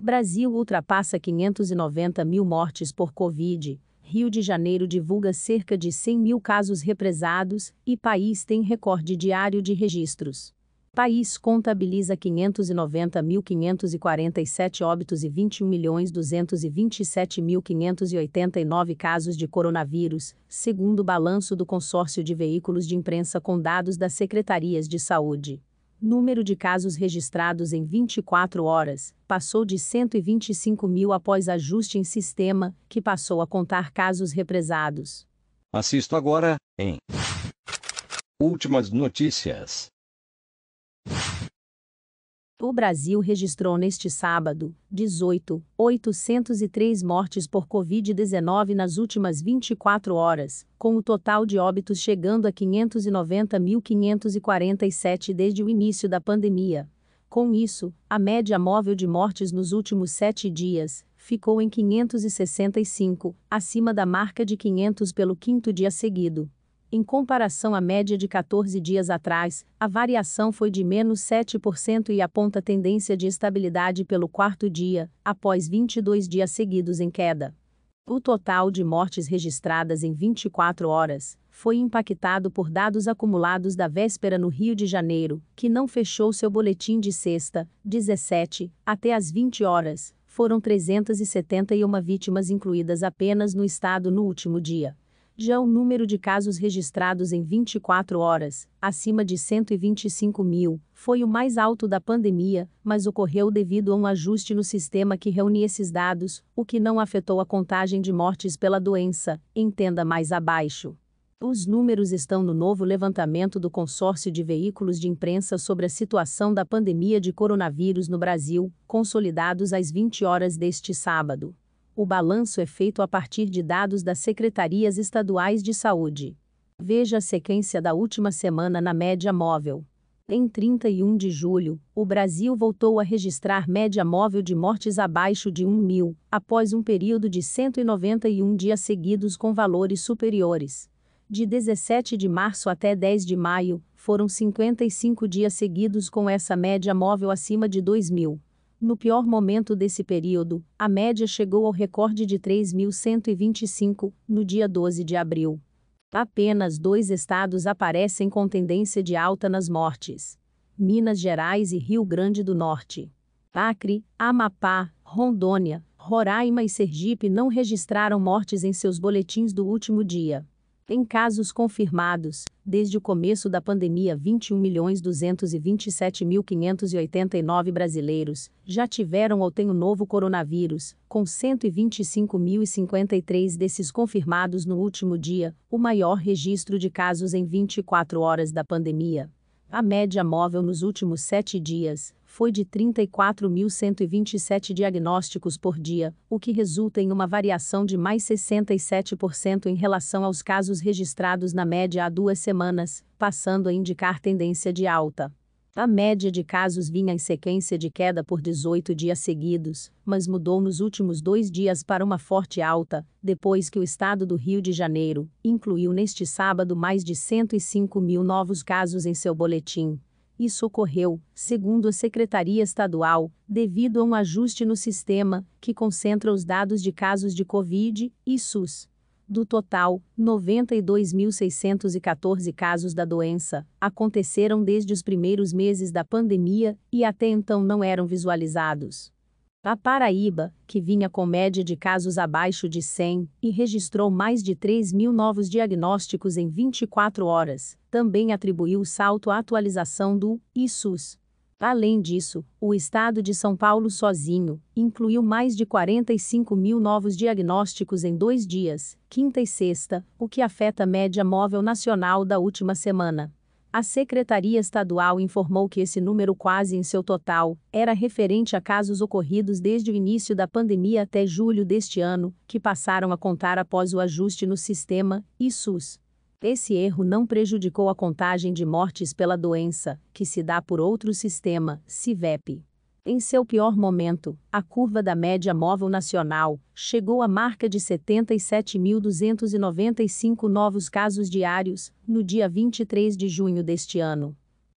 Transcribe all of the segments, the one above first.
Brasil ultrapassa 590 mil mortes por Covid. Rio de Janeiro divulga cerca de 100 mil casos represados e país tem recorde diário de registros. País contabiliza 590.547 óbitos e 21.227.589 casos de coronavírus, segundo o balanço do consórcio de veículos de imprensa com dados das secretarias de saúde número de casos registrados em 24 horas passou de 125 mil após ajuste em sistema, que passou a contar casos represados. Assisto agora, em Últimas notícias. O Brasil registrou neste sábado, 18, 803 mortes por Covid-19 nas últimas 24 horas, com o total de óbitos chegando a 590.547 desde o início da pandemia. Com isso, a média móvel de mortes nos últimos sete dias ficou em 565, acima da marca de 500 pelo quinto dia seguido. Em comparação à média de 14 dias atrás, a variação foi de menos 7% e aponta tendência de estabilidade pelo quarto dia, após 22 dias seguidos em queda. O total de mortes registradas em 24 horas foi impactado por dados acumulados da véspera no Rio de Janeiro, que não fechou seu boletim de sexta, 17, até às 20 horas. Foram 371 vítimas incluídas apenas no estado no último dia. Já o número de casos registrados em 24 horas, acima de 125 mil, foi o mais alto da pandemia, mas ocorreu devido a um ajuste no sistema que reunia esses dados, o que não afetou a contagem de mortes pela doença, entenda mais abaixo. Os números estão no novo levantamento do consórcio de veículos de imprensa sobre a situação da pandemia de coronavírus no Brasil, consolidados às 20 horas deste sábado. O balanço é feito a partir de dados das secretarias estaduais de saúde. Veja a sequência da última semana na média móvel. Em 31 de julho, o Brasil voltou a registrar média móvel de mortes abaixo de 1 mil, após um período de 191 dias seguidos com valores superiores. De 17 de março até 10 de maio, foram 55 dias seguidos com essa média móvel acima de 2 mil. No pior momento desse período, a média chegou ao recorde de 3.125, no dia 12 de abril. Apenas dois estados aparecem com tendência de alta nas mortes: Minas Gerais e Rio Grande do Norte. Acre, Amapá, Rondônia, Roraima e Sergipe não registraram mortes em seus boletins do último dia. Em casos confirmados, desde o começo da pandemia, 21.227.589 brasileiros já tiveram ou têm o novo coronavírus, com 125.053 desses confirmados no último dia, o maior registro de casos em 24 horas da pandemia. A média móvel nos últimos sete dias foi de 34.127 diagnósticos por dia, o que resulta em uma variação de mais 67% em relação aos casos registrados na média há duas semanas, passando a indicar tendência de alta. A média de casos vinha em sequência de queda por 18 dias seguidos, mas mudou nos últimos dois dias para uma forte alta, depois que o estado do Rio de Janeiro incluiu neste sábado mais de 105 mil novos casos em seu boletim. Isso ocorreu, segundo a Secretaria Estadual, devido a um ajuste no sistema, que concentra os dados de casos de Covid e SUS. Do total, 92.614 casos da doença aconteceram desde os primeiros meses da pandemia e até então não eram visualizados. A Paraíba, que vinha com média de casos abaixo de 100 e registrou mais de 3 mil novos diagnósticos em 24 horas, também atribuiu o salto à atualização do ISUS. Além disso, o estado de São Paulo sozinho incluiu mais de 45 mil novos diagnósticos em dois dias, quinta e sexta, o que afeta a média móvel nacional da última semana. A Secretaria Estadual informou que esse número, quase em seu total, era referente a casos ocorridos desde o início da pandemia até julho deste ano, que passaram a contar após o ajuste no sistema SUS. Esse erro não prejudicou a contagem de mortes pela doença, que se dá por outro sistema, CIVEP. Em seu pior momento, a curva da média móvel nacional chegou à marca de 77.295 novos casos diários no dia 23 de junho deste ano.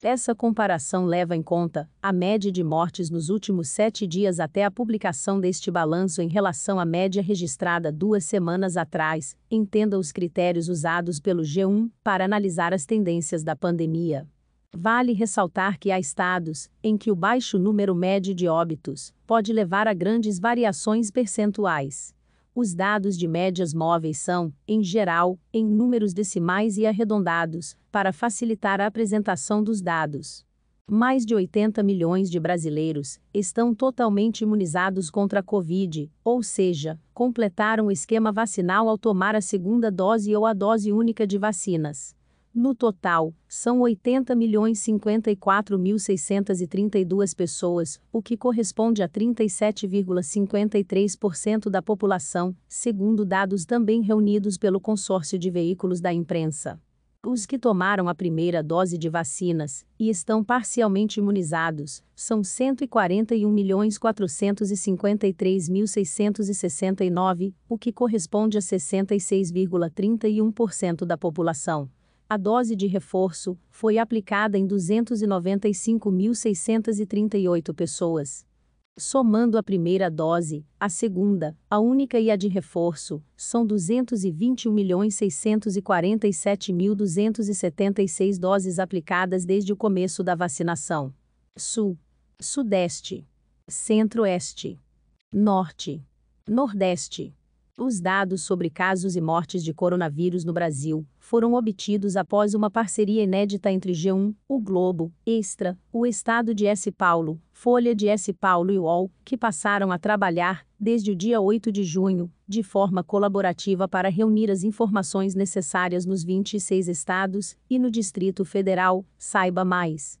Essa comparação leva em conta a média de mortes nos últimos sete dias até a publicação deste balanço em relação à média registrada duas semanas atrás. Entenda os critérios usados pelo G1 para analisar as tendências da pandemia. Vale ressaltar que há estados em que o baixo número médio de óbitos pode levar a grandes variações percentuais. Os dados de médias móveis são, em geral, em números decimais e arredondados, para facilitar a apresentação dos dados. Mais de 80 milhões de brasileiros estão totalmente imunizados contra a Covid, ou seja, completaram o esquema vacinal ao tomar a segunda dose ou a dose única de vacinas. No total, são 80.054.632 pessoas, o que corresponde a 37,53% da população, segundo dados também reunidos pelo Consórcio de Veículos da Imprensa. Os que tomaram a primeira dose de vacinas e estão parcialmente imunizados são 141.453.669, o que corresponde a 66,31% da população. A dose de reforço foi aplicada em 295.638 pessoas. Somando a primeira dose, a segunda, a única e a de reforço, são 221.647.276 doses aplicadas desde o começo da vacinação. Sul, Sudeste, Centro-Oeste, Norte, Nordeste. Os dados sobre casos e mortes de coronavírus no Brasil foram obtidos após uma parceria inédita entre G1, o Globo, Extra, o Estado de S. Paulo, Folha de S. Paulo e UOL, que passaram a trabalhar, desde o dia 8 de junho, de forma colaborativa para reunir as informações necessárias nos 26 estados e no Distrito Federal. Saiba mais